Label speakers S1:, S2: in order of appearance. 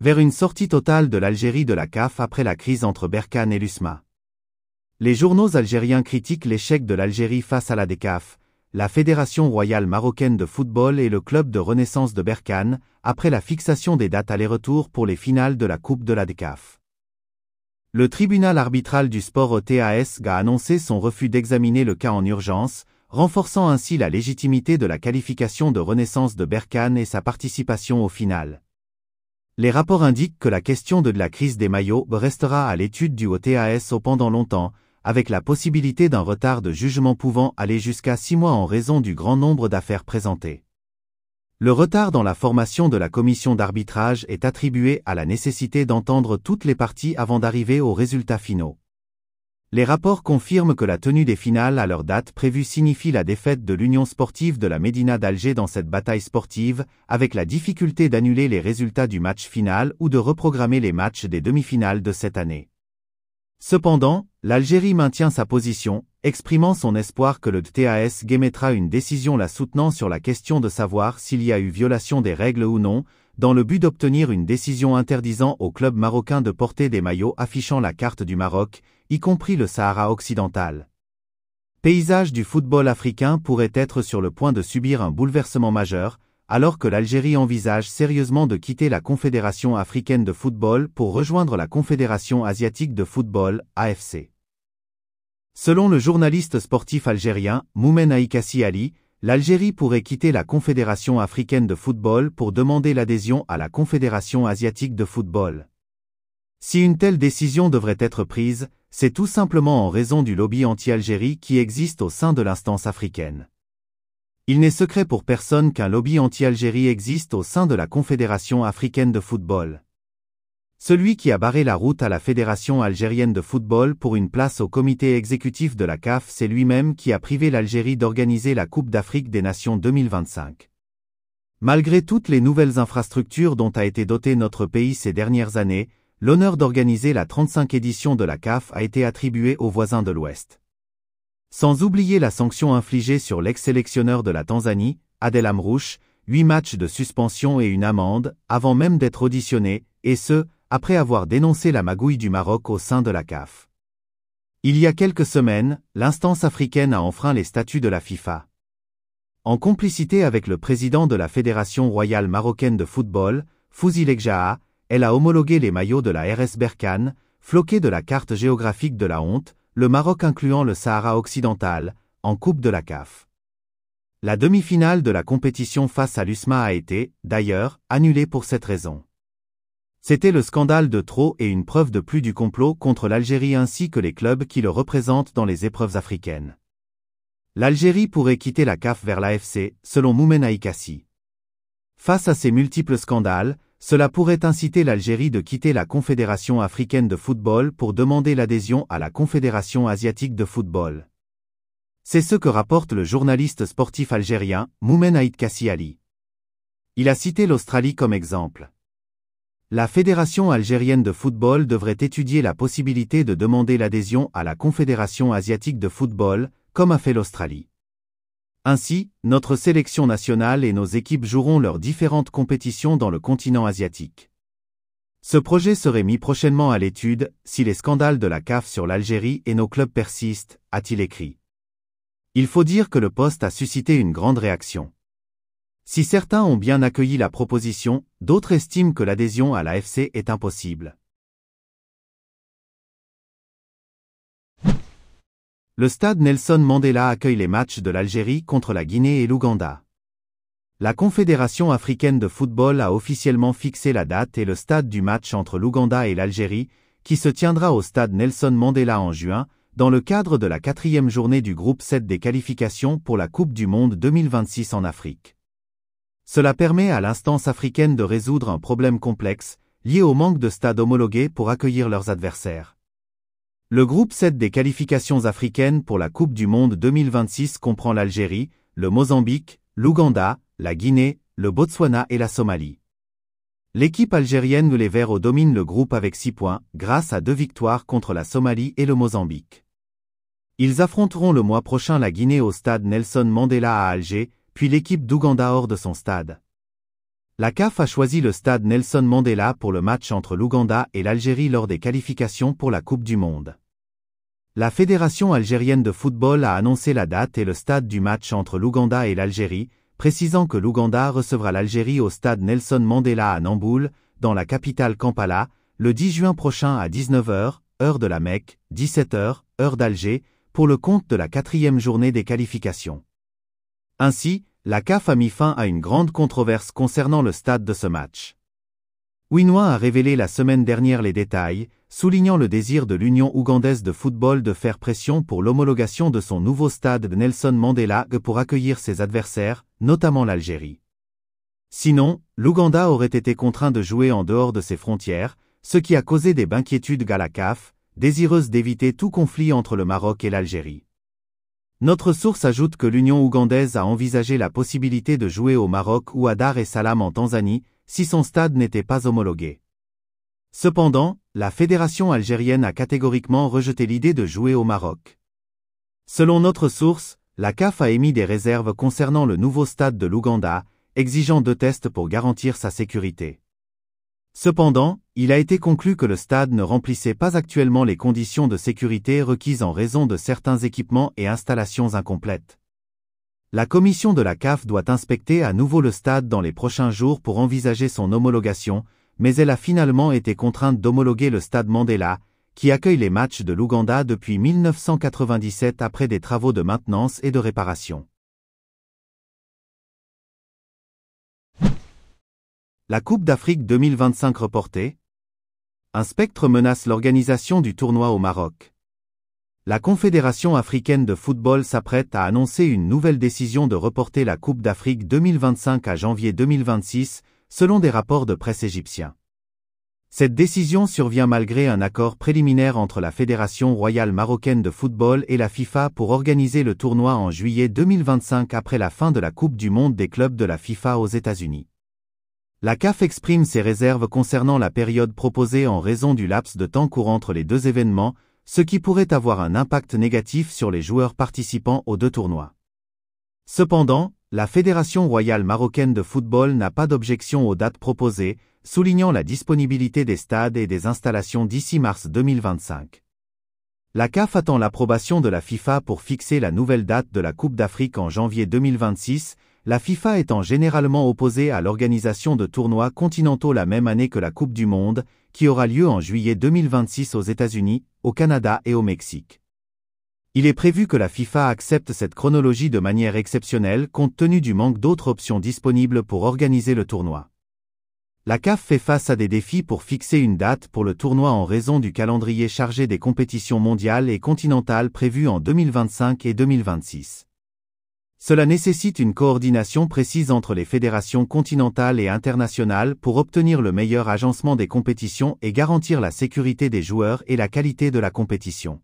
S1: vers une sortie totale de l'Algérie de la CAF après la crise entre Berkane et l'USMA. Les journaux algériens critiquent l'échec de l'Algérie face à la DECAF, la Fédération royale marocaine de football et le club de renaissance de Berkane, après la fixation des dates aller-retour pour les finales de la Coupe de la DECAF. Le tribunal arbitral du sport TAS a annoncé son refus d'examiner le cas en urgence, renforçant ainsi la légitimité de la qualification de renaissance de Berkane et sa participation aux finales. Les rapports indiquent que la question de la crise des maillots restera à l'étude du OTASO pendant longtemps, avec la possibilité d'un retard de jugement pouvant aller jusqu'à six mois en raison du grand nombre d'affaires présentées. Le retard dans la formation de la commission d'arbitrage est attribué à la nécessité d'entendre toutes les parties avant d'arriver aux résultats finaux. Les rapports confirment que la tenue des finales à leur date prévue signifie la défaite de l'Union sportive de la Médina d'Alger dans cette bataille sportive, avec la difficulté d'annuler les résultats du match final ou de reprogrammer les matchs des demi-finales de cette année. Cependant, l'Algérie maintient sa position, exprimant son espoir que le TAS guémettra une décision la soutenant sur la question de savoir s'il y a eu violation des règles ou non, dans le but d'obtenir une décision interdisant au club marocain de porter des maillots affichant la carte du Maroc, y compris le Sahara occidental. Paysage du football africain pourrait être sur le point de subir un bouleversement majeur, alors que l'Algérie envisage sérieusement de quitter la Confédération africaine de football pour rejoindre la Confédération asiatique de football, AFC. Selon le journaliste sportif algérien Moumen aïkassi Ali, l'Algérie pourrait quitter la Confédération africaine de football pour demander l'adhésion à la Confédération asiatique de football. Si une telle décision devrait être prise, c'est tout simplement en raison du lobby anti-Algérie qui existe au sein de l'instance africaine. Il n'est secret pour personne qu'un lobby anti-Algérie existe au sein de la Confédération africaine de football. Celui qui a barré la route à la Fédération algérienne de football pour une place au comité exécutif de la CAF, c'est lui-même qui a privé l'Algérie d'organiser la Coupe d'Afrique des Nations 2025. Malgré toutes les nouvelles infrastructures dont a été doté notre pays ces dernières années, l'honneur d'organiser la 35 édition de la CAF a été attribué aux voisins de l'Ouest. Sans oublier la sanction infligée sur l'ex-sélectionneur de la Tanzanie, Adel Amrouche, huit matchs de suspension et une amende, avant même d'être auditionné, et ce, après avoir dénoncé la magouille du Maroc au sein de la CAF. Il y a quelques semaines, l'instance africaine a enfreint les statuts de la FIFA. En complicité avec le président de la Fédération royale marocaine de football, Fouzi Legjaha, elle a homologué les maillots de la RS Berkane, floqués de la carte géographique de la honte, le Maroc incluant le Sahara occidental, en Coupe de la CAF. La demi-finale de la compétition face à l'USMA a été, d'ailleurs, annulée pour cette raison. C'était le scandale de trop et une preuve de plus du complot contre l'Algérie ainsi que les clubs qui le représentent dans les épreuves africaines. L'Algérie pourrait quitter la CAF vers l'AFC, selon Moumen Aïkassi. Face à ces multiples scandales, cela pourrait inciter l'Algérie de quitter la Confédération africaine de football pour demander l'adhésion à la Confédération asiatique de football. C'est ce que rapporte le journaliste sportif algérien Moumen Kassi Kassiali. Il a cité l'Australie comme exemple. La Fédération algérienne de football devrait étudier la possibilité de demander l'adhésion à la Confédération asiatique de football, comme a fait l'Australie. Ainsi, notre sélection nationale et nos équipes joueront leurs différentes compétitions dans le continent asiatique. Ce projet serait mis prochainement à l'étude si les scandales de la CAF sur l'Algérie et nos clubs persistent, a-t-il écrit. Il faut dire que le poste a suscité une grande réaction. Si certains ont bien accueilli la proposition, d'autres estiment que l'adhésion à la l'AFC est impossible. Le stade Nelson Mandela accueille les matchs de l'Algérie contre la Guinée et l'Ouganda. La Confédération africaine de football a officiellement fixé la date et le stade du match entre l'Ouganda et l'Algérie, qui se tiendra au stade Nelson Mandela en juin, dans le cadre de la quatrième journée du groupe 7 des qualifications pour la Coupe du Monde 2026 en Afrique. Cela permet à l'instance africaine de résoudre un problème complexe, lié au manque de stades homologués pour accueillir leurs adversaires. Le groupe 7 des qualifications africaines pour la Coupe du Monde 2026 comprend l'Algérie, le Mozambique, l'Ouganda, la Guinée, le Botswana et la Somalie. L'équipe algérienne de Les Verts domine le groupe avec 6 points, grâce à deux victoires contre la Somalie et le Mozambique. Ils affronteront le mois prochain la Guinée au stade Nelson Mandela à Alger, puis l'équipe d'Ouganda hors de son stade. La CAF a choisi le stade Nelson Mandela pour le match entre l'Ouganda et l'Algérie lors des qualifications pour la Coupe du Monde. La Fédération algérienne de football a annoncé la date et le stade du match entre l'Ouganda et l'Algérie, précisant que l'Ouganda recevra l'Algérie au stade Nelson Mandela à Namboul, dans la capitale Kampala, le 10 juin prochain à 19h, heure de la Mecque, 17h, heure d'Alger, pour le compte de la quatrième journée des qualifications. Ainsi, la CAF a mis fin à une grande controverse concernant le stade de ce match. Winois a révélé la semaine dernière les détails, soulignant le désir de l'Union ougandaise de football de faire pression pour l'homologation de son nouveau stade de Nelson Mandela pour accueillir ses adversaires, notamment l'Algérie. Sinon, l'Ouganda aurait été contraint de jouer en dehors de ses frontières, ce qui a causé des inquiétudes à la CAF, désireuse d'éviter tout conflit entre le Maroc et l'Algérie. Notre source ajoute que l'Union ougandaise a envisagé la possibilité de jouer au Maroc ou à Dar es Salaam en Tanzanie, si son stade n'était pas homologué. Cependant, la fédération algérienne a catégoriquement rejeté l'idée de jouer au Maroc. Selon notre source, la CAF a émis des réserves concernant le nouveau stade de l'Ouganda, exigeant deux tests pour garantir sa sécurité. Cependant, il a été conclu que le stade ne remplissait pas actuellement les conditions de sécurité requises en raison de certains équipements et installations incomplètes. La commission de la CAF doit inspecter à nouveau le stade dans les prochains jours pour envisager son homologation, mais elle a finalement été contrainte d'homologuer le stade Mandela, qui accueille les matchs de l'Ouganda depuis 1997 après des travaux de maintenance et de réparation. La Coupe d'Afrique 2025 reportée un spectre menace l'organisation du tournoi au Maroc. La Confédération africaine de football s'apprête à annoncer une nouvelle décision de reporter la Coupe d'Afrique 2025 à janvier 2026, selon des rapports de presse égyptiens. Cette décision survient malgré un accord préliminaire entre la Fédération royale marocaine de football et la FIFA pour organiser le tournoi en juillet 2025 après la fin de la Coupe du monde des clubs de la FIFA aux États-Unis. La CAF exprime ses réserves concernant la période proposée en raison du laps de temps court entre les deux événements, ce qui pourrait avoir un impact négatif sur les joueurs participant aux deux tournois. Cependant, la Fédération royale marocaine de football n'a pas d'objection aux dates proposées, soulignant la disponibilité des stades et des installations d'ici mars 2025. La CAF attend l'approbation de la FIFA pour fixer la nouvelle date de la Coupe d'Afrique en janvier 2026, la FIFA étant généralement opposée à l'organisation de tournois continentaux la même année que la Coupe du Monde, qui aura lieu en juillet 2026 aux États-Unis, au Canada et au Mexique. Il est prévu que la FIFA accepte cette chronologie de manière exceptionnelle compte tenu du manque d'autres options disponibles pour organiser le tournoi. La CAF fait face à des défis pour fixer une date pour le tournoi en raison du calendrier chargé des compétitions mondiales et continentales prévues en 2025 et 2026. Cela nécessite une coordination précise entre les fédérations continentales et internationales pour obtenir le meilleur agencement des compétitions et garantir la sécurité des joueurs et la qualité de la compétition.